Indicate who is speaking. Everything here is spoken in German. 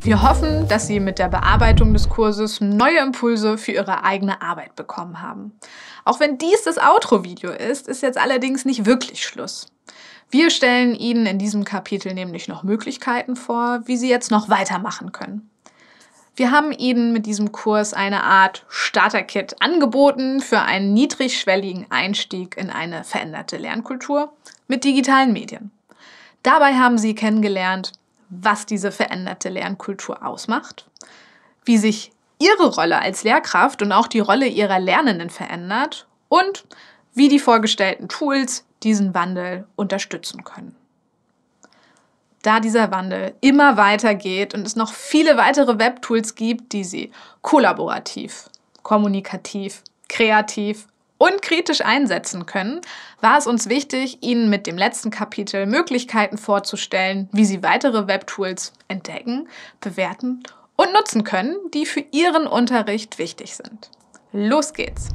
Speaker 1: Wir hoffen, dass Sie mit der Bearbeitung des Kurses neue Impulse für Ihre eigene Arbeit bekommen haben. Auch wenn dies das Outro-Video ist, ist jetzt allerdings nicht wirklich Schluss. Wir stellen Ihnen in diesem Kapitel nämlich noch Möglichkeiten vor, wie Sie jetzt noch weitermachen können. Wir haben Ihnen mit diesem Kurs eine Art Starter-Kit angeboten für einen niedrigschwelligen Einstieg in eine veränderte Lernkultur mit digitalen Medien. Dabei haben sie kennengelernt, was diese veränderte Lernkultur ausmacht, wie sich ihre Rolle als Lehrkraft und auch die Rolle ihrer Lernenden verändert und wie die vorgestellten Tools diesen Wandel unterstützen können. Da dieser Wandel immer weiter geht und es noch viele weitere Webtools gibt, die sie kollaborativ, kommunikativ, kreativ und kritisch einsetzen können, war es uns wichtig, Ihnen mit dem letzten Kapitel Möglichkeiten vorzustellen, wie Sie weitere Webtools entdecken, bewerten und nutzen können, die für Ihren Unterricht wichtig sind. Los geht's!